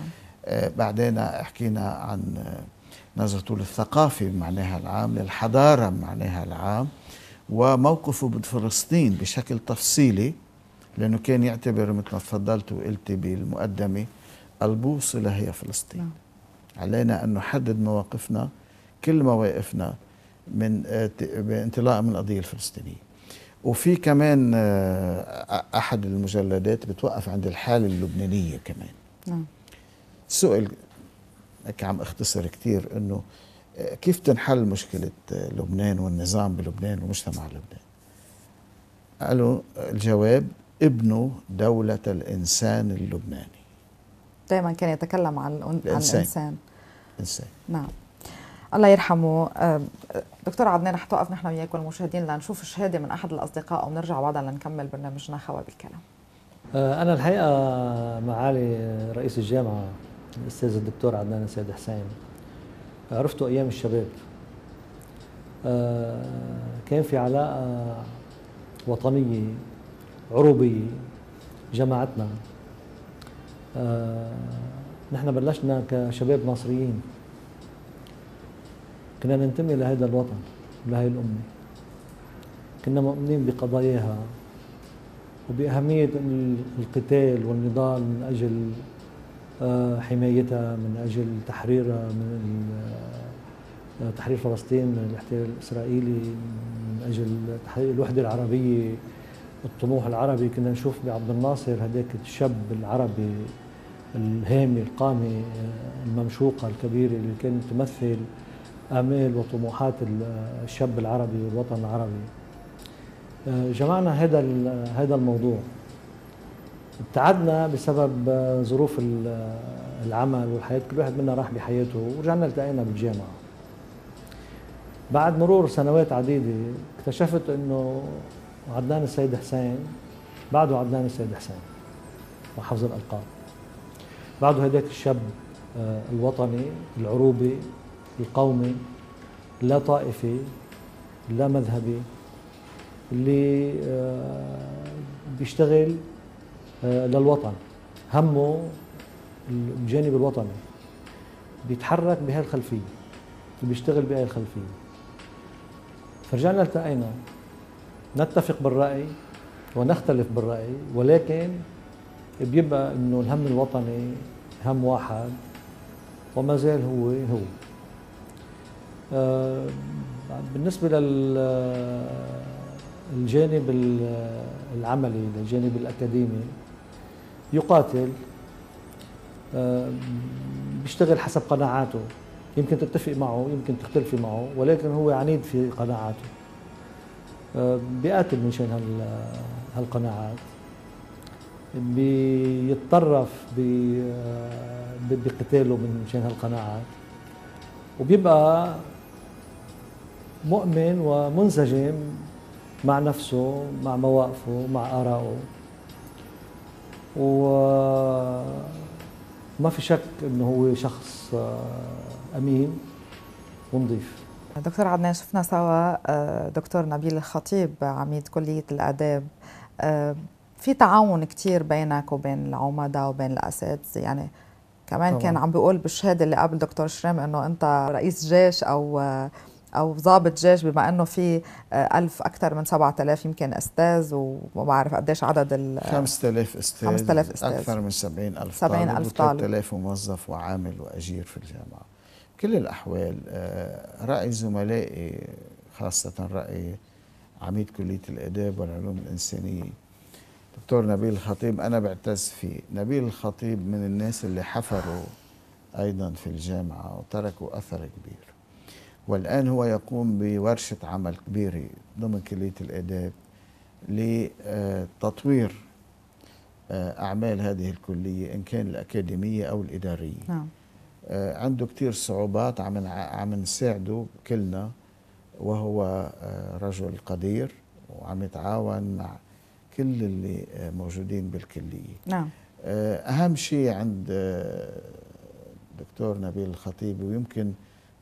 آه بعدين حكينا عن نظرته للثقافه بمعناها العام للحضاره بمعناها العام وموقفه من فلسطين بشكل تفصيلي لأنه كان يعتبر مثل ما تفضلت وقلتي بالمقدمة البوصلة هي فلسطين نعم. علينا أن نحدد مواقفنا كل مواقفنا من آه، انطلاقا من القضية الفلسطينية وفي كمان آه، أحد المجلدات بتوقف عند الحالة اللبنانية كمان نعم. سؤال هيك عم اختصر كثير انه آه، كيف تنحل مشكلة لبنان والنظام بلبنان والمجتمع اللبناني؟ قالوا الجواب ابنه دولة الإنسان اللبناني دائما كان يتكلم عن الإنسان. عن الإنسان إنسان. نعم الله يرحمه دكتور عدنان رح توقف نحن وياك والمشاهدين لنشوف شهاده من احد الاصدقاء ونرجع بعدها لنكمل برنامجنا خوا بالكلام. آه، انا الحقيقه معالي رئيس الجامعه الاستاذ الدكتور عدنان السيد حسين عرفته ايام الشباب. آه، كان في علاقه وطنيه عروبية جماعتنا آه، نحن بلشنا كشباب مصريين كنا ننتمي لهذا الوطن لهي الأمة كنا مؤمنين بقضاياها وبأهمية القتال والنضال من أجل آه، حمايتها من أجل تحريرها من آه، تحرير فلسطين من الاحتلال الإسرائيلي من أجل تحرير الوحدة العربية الطموح العربي كنا نشوف بعبد الناصر هذاك الشاب العربي الهامي القامي الممشوقة الكبيرة اللي كانت تمثل آمال وطموحات الشاب العربي والوطن العربي آه، جمعنا هذا هذا الموضوع ابتعدنا بسبب آه، ظروف آه، العمل والحياة كل واحد منا راح بحياته ورجعنا التقينا بالجامعة بعد مرور سنوات عديدة اكتشفت انه وعدنان السيد حسين بعده عدنان السيد حسين وحفظ الألقاب بعده هداك الشاب آه، الوطني العروبي القومي لا طائفي لا مذهبي اللي آه، بيشتغل آه، للوطن همه الجانب الوطني بيتحرك بهالخلفية بيشتغل بهالخلفية فرجعنا التقينا نتفق بالرأي ونختلف بالرأي ولكن بيبقى انه الهم الوطني هم واحد وما زال هو هو آه، بالنسبة للجانب آه، آه، العملي للجانب الأكاديمي يقاتل بيشتغل حسب قناعاته يمكن تتفق معه يمكن تختلفي معه ولكن هو عنيد في قناعاته بيقاتل من هال هالقناعات بيتطرف آه، بقتاله من شان هالقناعات وبيبقى مؤمن ومنسجم مع نفسه مع مواقفه مع آرائه وما في شك انه هو شخص آه، امين ونظيف دكتور عدنان شفنا سوا آه، دكتور نبيل الخطيب عميد كلية الآداب آه، في تعاون كتير بينك وبين العمدة وبين الأساتذة يعني كمان طبعا. كان عم بيقول بالشهاده اللي قبل دكتور شريم انه انت رئيس جيش او آه، او ضابط جيش بما انه في ألف اكثر من 7000 يمكن استاذ وما بعرف قديش عدد ال 5000 استاذ 5000 استاذ اكثر من 70000 طالب 70000 طالب 3000 موظف وعامل واجير في الجامعه كل الأحوال آه، رأي زملائي خاصة رأي عميد كلية الآداب والعلوم الإنسانية دكتور نبيل الخطيب أنا بعتز فيه نبيل الخطيب من الناس اللي حفروا أيضا في الجامعة وتركوا أثر كبير والآن هو يقوم بورشة عمل كبيرة ضمن كلية الآداب لتطوير آه، أعمال هذه الكلية إن كان الأكاديمية أو الإدارية نعم. آه، عنده كتير صعوبات عم عم نساعده كلنا وهو آه، رجل قدير وعم يتعاون مع كل اللي آه، موجودين بالكلية نعم أهم شيء عند دكتور نبيل الخطيب ويمكن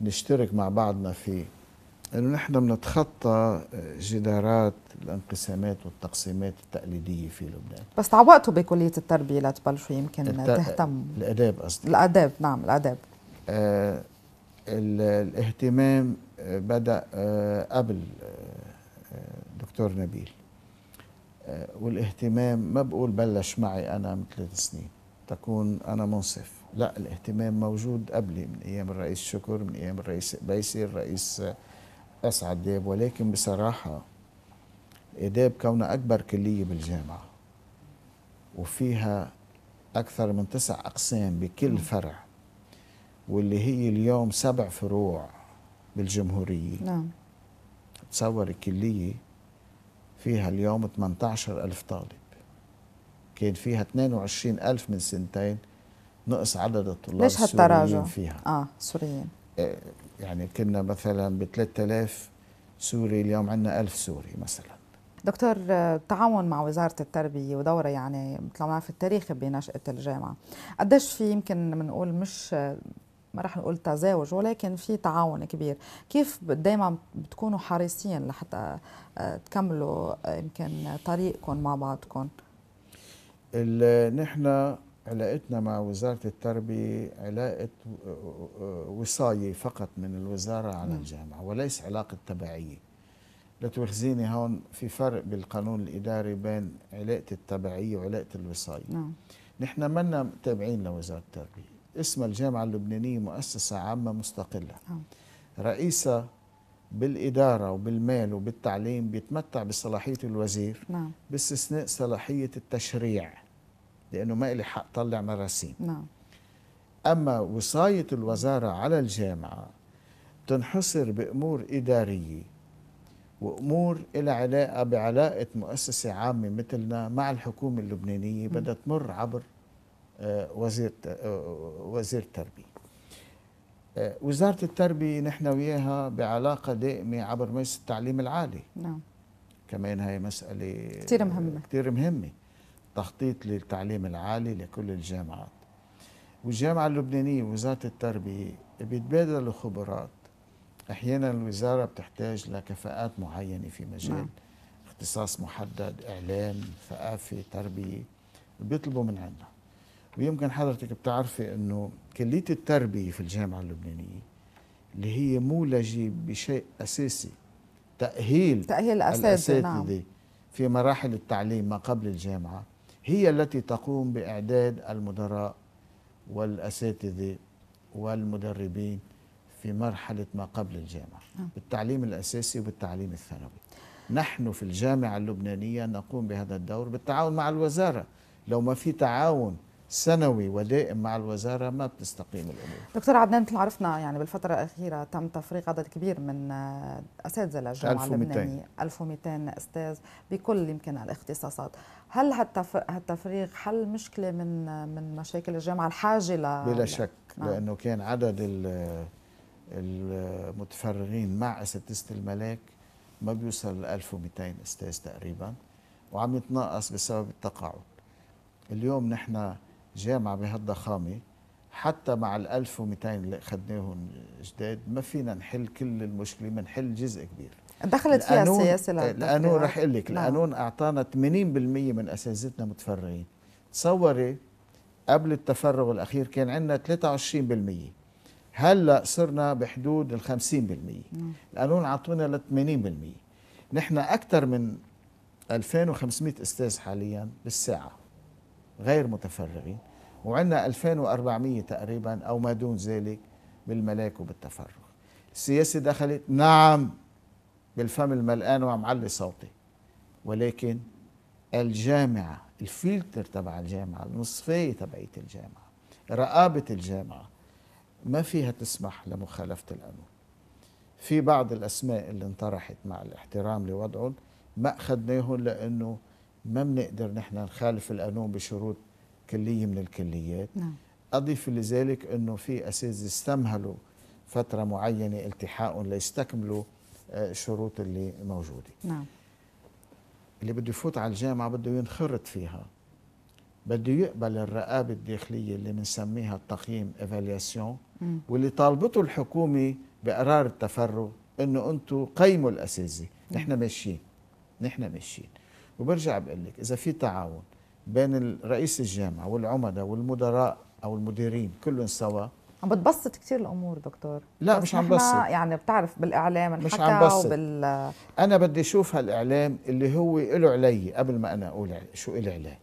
نشترك مع بعضنا فيه انه نحن بنتخطى آه، جدارات الانقسامات والتقسيمات التقليديه في لبنان بس تعوقتوا بكليه التربيه لتبلشوا يمكن الت... تهتم الاداب قصدي الاداب نعم الاداب آه الاهتمام آه، بدا آه قبل آه، دكتور نبيل والاهتمام ما بقول بلش معي انا من ثلاث سنين تكون انا منصف لا الاهتمام موجود قبلي من ايام الرئيس شكر من ايام الرئيس بيسي الرئيس أسعد داب ولكن بصراحة إداب كونها أكبر كلية بالجامعة وفيها أكثر من تسع أقسام بكل فرع واللي هي اليوم سبع فروع بالجمهورية نعم تصور الكلية فيها اليوم 18 ألف طالب كان فيها 22 ألف من سنتين نقص عدد الطلاب ليش هالتراجع؟ فيها اه سوريين آه، يعني كنا مثلا ب 3000 سوري اليوم عندنا 1000 سوري مثلا دكتور التعاون مع وزارة التربية ودورة يعني مثل ما في التاريخ بنشأة الجامعة قديش في يمكن بنقول مش ما رح نقول تزاوج ولكن في تعاون كبير كيف دايما بتكونوا حريصين لحتى آه، تكملوا يمكن طريقكم مع بعضكم نحن علاقتنا مع وزارة التربية علاقة وصاية فقط من الوزارة على نعم. الجامعة وليس علاقة تبعية لا تواخذيني هون في فرق بالقانون الإداري بين علاقة التبعية وعلاقة الوصاية نعم نحن منا تابعين لوزارة التربية اسمها الجامعة اللبنانية مؤسسة عامة مستقلة نعم. رئيسها بالإدارة وبالمال وبالتعليم بيتمتع بصلاحية الوزير نعم. باستثناء صلاحية التشريع لأنه ما إلي حق طلع مراسيم نعم أما وصاية الوزارة على الجامعة تنحصر بأمور إدارية وأمور إلى علاقة بعلاقة مؤسسة عامة مثلنا مع الحكومة اللبنانية بدها تمر عبر آه، وزير آه، وزير التربية آه، وزارة التربية نحن وياها بعلاقة دائمة عبر مجلس التعليم العالي نعم كمان هي مسألة كثير مهمة كثير مهمة تخطيط للتعليم العالي لكل الجامعات والجامعة اللبنانية وزارة التربية بيتبادلوا خبرات أحيانا الوزارة بتحتاج لكفاءات معينة في مجال نعم. اختصاص محدد إعلام ثقافة تربية بيطلبوا من عندنا ويمكن حضرتك بتعرفي أنه كلية التربية في الجامعة اللبنانية اللي هي مولجة بشيء أساسي تأهيل تأهيل الأساتذة نعم. في مراحل التعليم ما قبل الجامعة هي التي تقوم باعداد المدراء والاساتذه والمدربين في مرحله ما قبل الجامعه نعم. بالتعليم الاساسي وبالتعليم الثانوي. نحن في الجامعه اللبنانيه نقوم بهذا الدور بالتعاون مع الوزاره، لو ما في تعاون سنوي ودائم مع الوزارة ما بتستقيم الأمور دكتور عدنان مثل عرفنا يعني بالفترة الأخيرة تم تفريغ عدد كبير من آه، أساتذة للجامعة اللبنانية 1200 أستاذ بكل يمكن الاختصاصات هل هالتفريغ حل مشكلة من آه، من مشاكل الجامعة الحاجة ل... بلا شك نعم. لأنه كان عدد المتفرغين مع أساتذة الملاك ما بيوصل ل 1200 أستاذ تقريبا وعم يتناقص بسبب التقاعد اليوم نحن جامعة بهالضخامة حتى مع ال 1200 اللي اخذناهم جداد ما فينا نحل كل المشكله بنحل جزء كبير دخلت فيها السياسه القانون رح اقول لك نعم. القانون اعطانا 80% من اساتذتنا متفرغين تصوري قبل التفرغ الاخير كان عندنا 23% هلا صرنا بحدود ال 50% نعم. القانون اعطونا ل 80% نحن اكثر من 2500 استاذ حاليا بالساعه غير متفرغين وعندنا 2400 تقريبا أو ما دون ذلك بالملاك وبالتفرغ السياسة دخلت نعم بالفم الملقان وعم علي صوتي ولكن الجامعة الفلتر تبع الجامعة النصفية تبعية الجامعة رقابة الجامعة ما فيها تسمح لمخالفة القانون في بعض الأسماء اللي انطرحت مع الاحترام لوضعهم ما أخذناهم لأنه ما بنقدر نحن نخالف القانون بشروط كليه من الكليات نعم. اضيف لذلك انه في اساتذه استمهلوا فتره معينه التحاقهم ليستكملوا آه، الشروط اللي موجوده نعم اللي بده يفوت على الجامعه بده ينخرط فيها بده يقبل الرقابه الداخليه اللي بنسميها التقييم ايفالياسيون واللي طالبته الحكومه بقرار التفرغ انه انتم قيموا الاساتذه نعم. نحن ماشيين نحن ماشيين وبرجع بقول لك اذا في تعاون بين رئيس الجامعه والعملاء والمدراء او المديرين كلهم سوا عم بتبسط كثير الامور دكتور لا مش عم بسط يعني بتعرف بالاعلام مش عم بسط وبال... انا بدي اشوف هالاعلام اللي هو له علي قبل ما انا اقول شو الي عليه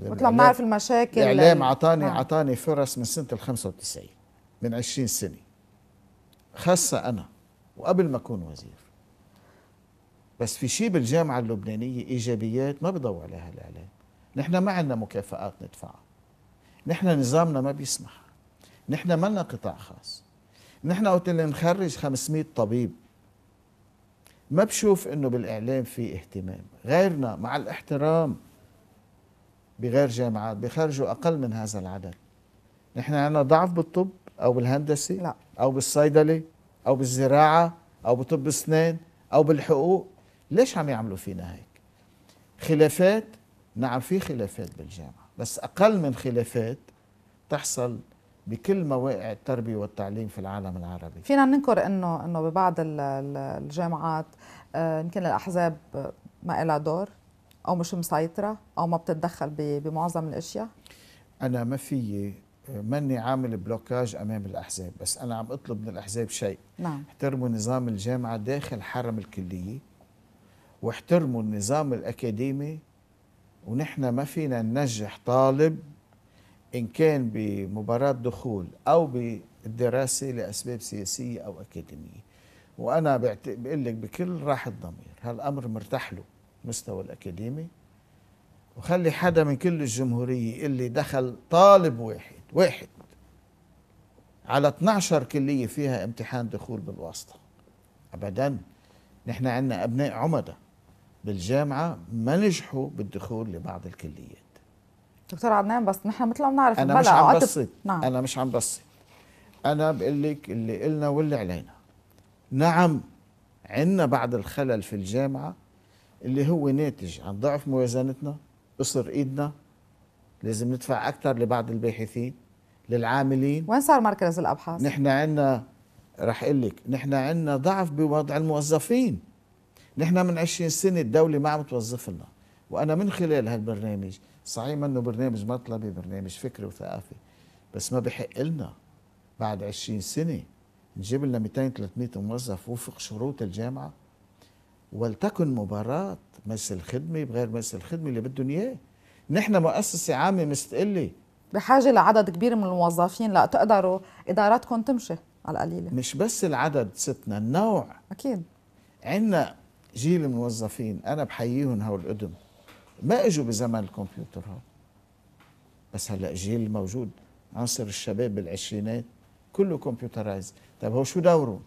ما بنعرف المشاكل الاعلام اعطاني لل... آه. اعطاني فرص من سنه ال 95 من 20 سنه خاصه انا وقبل ما اكون وزير بس في شيء بالجامعة اللبنانية إيجابيات ما بضوي عليها الإعلام نحن ما عندنا مكافآت ندفعها نحن نظامنا ما بيسمح نحن لنا قطاع خاص نحن وقت اللي نخرج 500 طبيب ما بشوف انه بالاعلام في اهتمام غيرنا مع الاحترام بغير جامعات بخرجوا اقل من هذا العدد نحن عندنا ضعف بالطب او بالهندسه لا. او بالصيدله او بالزراعه او بطب اسنان او بالحقوق ليش عم يعملوا فينا هيك خلافات نعم في خلافات بالجامعة بس أقل من خلافات تحصل بكل مواقع التربية والتعليم في العالم العربي فينا ننكر أنه أنه ببعض الجامعات آه، يمكن الأحزاب ما لها دور أو مش مسيطرة أو ما بتتدخل بمعظم الأشياء أنا ما في آه، ماني عامل بلوكاج امام الاحزاب بس انا عم اطلب من الاحزاب شيء نعم احترموا نظام الجامعه داخل حرم الكليه واحترموا النظام الأكاديمي ونحن ما فينا ننجح طالب إن كان بمباراة دخول أو بالدراسة لأسباب سياسية أو أكاديمية وأنا بقول لك بكل راحة ضمير هالأمر مرتاح له المستوى الأكاديمي وخلي حدا من كل الجمهورية اللي دخل طالب واحد واحد على 12 كلية فيها امتحان دخول بالواسطة أبدا نحن عندنا أبناء عمده بالجامعه ما نجحوا بالدخول لبعض الكليات دكتور عدنان بس نحن مثل ما بنعرف انا مش عم بسط نعم. انا مش عم بسط انا بقول لك اللي قلنا واللي علينا نعم عندنا بعض الخلل في الجامعه اللي هو ناتج عن ضعف موازنتنا قصر ايدنا لازم ندفع اكثر لبعض الباحثين للعاملين وين صار مركز الابحاث نحن عندنا رح اقول لك نحن عندنا ضعف بوضع الموظفين نحن من 20 سنة الدولة ما عم توظف لنا وأنا من خلال هالبرنامج صحيح منه برنامج مطلبي برنامج فكري وثقافي بس ما بحق لنا بعد 20 سنة نجيب لنا 200 300 موظف وفق شروط الجامعة ولتكن مباراة مجلس الخدمة بغير مجلس الخدمة اللي بدهم إياه نحن مؤسسة عامة مستقلة بحاجة لعدد كبير من الموظفين لا تقدروا إداراتكم تمشي على القليلة مش بس العدد ستنا النوع أكيد عندنا جيل الموظفين انا بحييهم هول القدم ما اجوا بزمن الكمبيوتر هون بس هلا جيل الموجود عصر الشباب بالعشرينات كله كمبيوترايز طيب هو شو دوره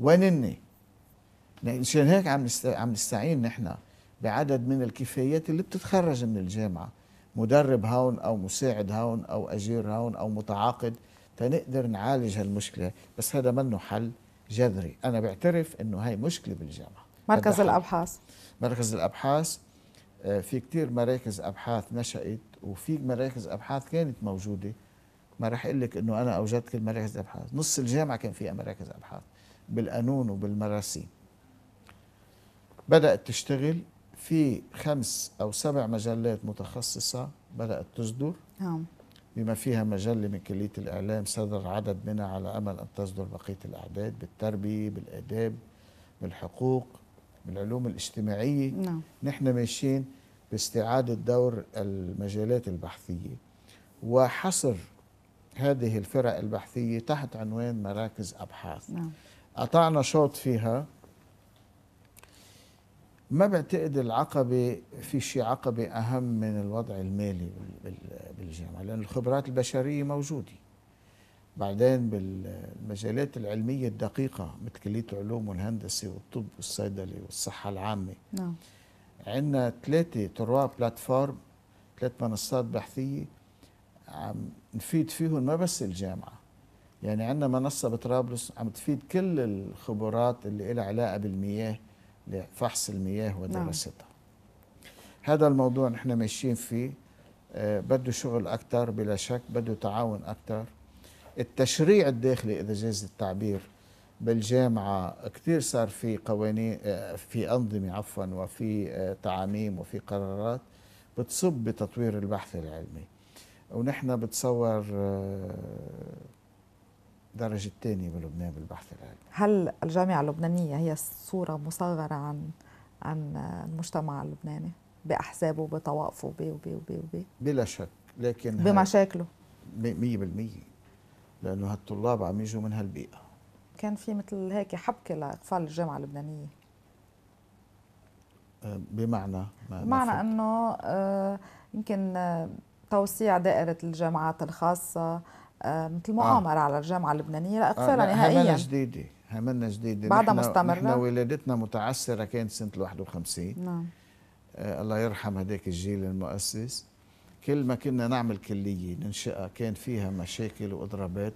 وينني مشان هيك عم عم نستعين نحن بعدد من الكفايات اللي بتتخرج من الجامعه مدرب هون او مساعد هون او اجير هون او متعاقد تنقدر نعالج هالمشكله بس هذا منه حل جذري انا بعترف انه هاي مشكله بالجامعه مركز الدحل. الابحاث مركز الابحاث آه، في كثير مراكز ابحاث نشات وفي مراكز ابحاث كانت موجوده ما راح اقول لك انه انا اوجدت كل مراكز ابحاث نص الجامعه كان فيها مراكز ابحاث بالقانون وبالمراسيم بدات تشتغل في خمس او سبع مجلات متخصصه بدات تصدر نعم بما فيها مجله من كليه الاعلام صدر عدد منها على امل ان تصدر بقيه الاعداد بالتربيه بالاداب بالحقوق بالعلوم الاجتماعية نعم. نحن ماشيين باستعادة دور المجالات البحثية وحصر هذه الفرق البحثية تحت عنوان مراكز أبحاث نعم. قطعنا شوط فيها ما بعتقد العقبة في شيء عقبة أهم من الوضع المالي بالجامعة لأن الخبرات البشرية موجودة بعدين بالمجالات العلمية الدقيقة مثل كلية العلوم والهندسة والطب والصيدلة والصحة العامة نعم عندنا ثلاثة تروا بلاتفورم ثلاث منصات بحثية عم نفيد فيهم ما بس الجامعة يعني عندنا منصة بطرابلس عم تفيد كل الخبرات اللي لها علاقة بالمياه لفحص المياه نعم. ودراستها نعم. هذا الموضوع نحن ماشيين فيه آه، بده شغل أكثر بلا شك بده تعاون أكثر التشريع الداخلي اذا جاز التعبير بالجامعه كثير صار في قوانين آه، في انظمه عفوا وفي آه، تعاميم وفي قرارات بتصب بتطوير البحث العلمي ونحن بتصور آه، درجة الثانية بلبنان بالبحث العلمي هل الجامعة اللبنانية هي صورة مصغرة عن عن المجتمع اللبناني بأحزابه وبطوائفه وبي وبي وبي وبي بلا شك لكن بمشاكله 100% لانه هالطلاب عم يجوا من هالبيئه كان في مثل هيك حبكه لاطفال الجامعه اللبنانيه أه، بمعنى ما بمعنى انه أه، يمكن أه، توسيع دائره الجامعات الخاصه مثل مؤامره آه. على الجامعه اللبنانيه لاقفالها آه نهائيا هي جديده همنا جديده بعدها مستمره نحن ولادتنا متعسره كانت سنه 51 نعم آه الله يرحم هداك الجيل المؤسس كل ما كنا نعمل كلية ننشئها كان فيها مشاكل وإضرابات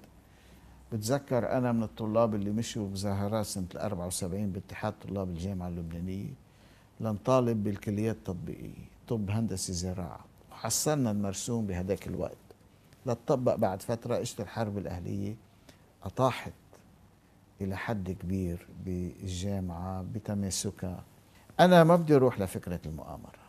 بتذكر أنا من الطلاب اللي مشوا بزهرات سنة 74 باتحاد طلاب الجامعة اللبنانية لنطالب بالكليات التطبيقية طب هندسة زراعة وحصلنا المرسوم بهداك الوقت لتطبق بعد فترة اجت الحرب الأهلية أطاحت إلى حد كبير بالجامعة بتماسكها أنا ما بدي أروح لفكرة المؤامرة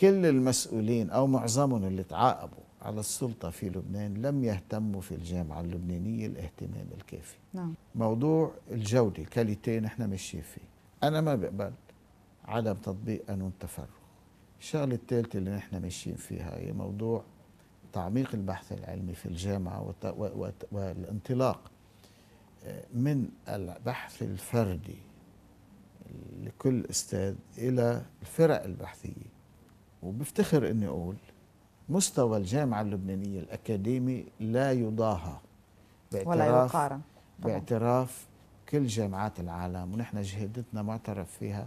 كل المسؤولين أو معظمهم اللي تعاقبوا على السلطة في لبنان لم يهتموا في الجامعة اللبنانية الاهتمام الكافي نعم. موضوع الجودة كاليتي نحن ماشيين فيه أنا ما بقبل عدم تطبيق قانون التفرغ الشغلة الثالثة اللي نحن ماشيين فيها هي موضوع تعميق البحث العلمي في الجامعة والانطلاق آه، من البحث الفردي لكل استاذ إلى الفرق البحثية وبفتخر اني اقول مستوى الجامعه اللبنانيه الاكاديمي لا يضاهى باعتراف ولا يقارن باعتراف كل جامعات العالم ونحن جهادتنا معترف فيها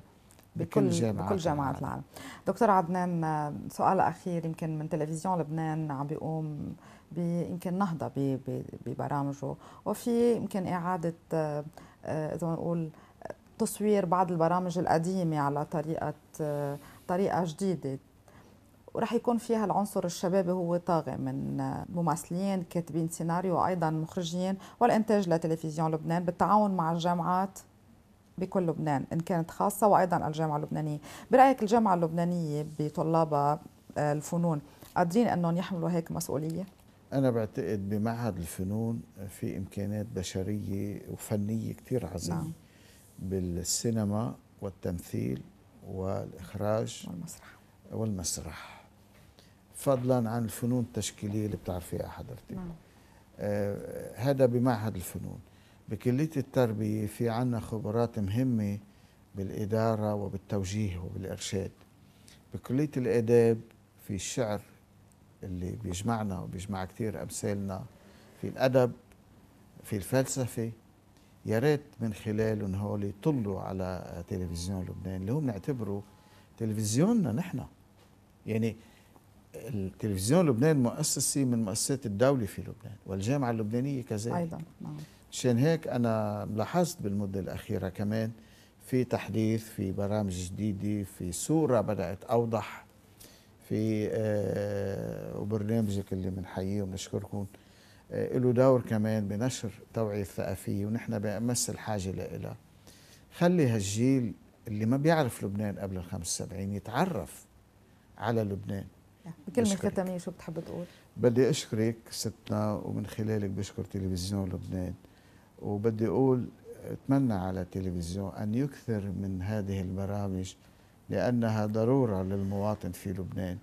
بكل جامعات بكل جامعات العالم. العالم دكتور عدنان سؤال اخير يمكن من تلفزيون لبنان عم بيقوم يمكن نهضه ببرامجه وفي يمكن اعاده آه، آه، اذا نقول تصوير بعض البرامج القديمه على طريقه آه، طريقه جديده وراح يكون فيها العنصر الشبابي هو طاغي من ممثلين كاتبين سيناريو وايضا مخرجين والانتاج لتلفزيون لبنان بالتعاون مع الجامعات بكل لبنان ان كانت خاصه وايضا الجامعه اللبنانيه برايك الجامعه اللبنانيه بطلابها آه، الفنون قادرين انهم يحملوا هيك مسؤوليه انا بعتقد بمعهد الفنون في امكانات بشريه وفنيه كثير عظيمه نعم. بالسينما والتمثيل والاخراج والمسرح والمسرح فضلا عن الفنون التشكيليه اللي بتعرفيها حضرتك نعم. آه هذا بمعهد الفنون بكليه التربيه في عنا خبرات مهمه بالاداره وبالتوجيه وبالارشاد بكليه الاداب في الشعر اللي بيجمعنا وبيجمع كثير امثالنا في الادب في الفلسفه يا ريت من خلالهم هول يطلوا على تلفزيون لبنان اللي هو بنعتبره تلفزيوننا نحن يعني التلفزيون لبنان مؤسسي من مؤسسات الدولة في لبنان والجامعة اللبنانية كذلك أيضا نعم مشان هيك أنا لاحظت بالمدة الأخيرة كمان في تحديث في برامج جديدة في صورة بدأت أوضح في آه وبرنامجك اللي بنحييه وبنشكركم آه له دور كمان بنشر التوعية الثقافية ونحن بأمس الحاجة لها خلي هالجيل اللي ما بيعرف لبنان قبل الخمس سبعين يتعرف على لبنان بكلمة ختامية شو بتحب تقول؟ بدي أشكرك ستنا ومن خلالك بشكر تلفزيون لبنان وبدي أقول أتمنى على التلفزيون أن يكثر من هذه البرامج لأنها ضرورة للمواطن في لبنان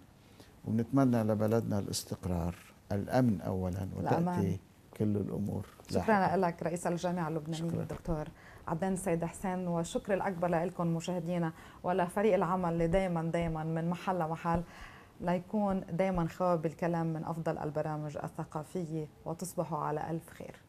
ونتمنى لبلدنا الاستقرار الأمن أولا وتأتي الأمان. كل الأمور شكرا لك رئيس الجامعة اللبنانية الدكتور عدنان سيد حسين والشكر الأكبر لكم مشاهدينا ولفريق العمل اللي دايما دايما من محل لمحل ليكون دائما خواب الكلام من أفضل البرامج الثقافية وتصبحوا على ألف خير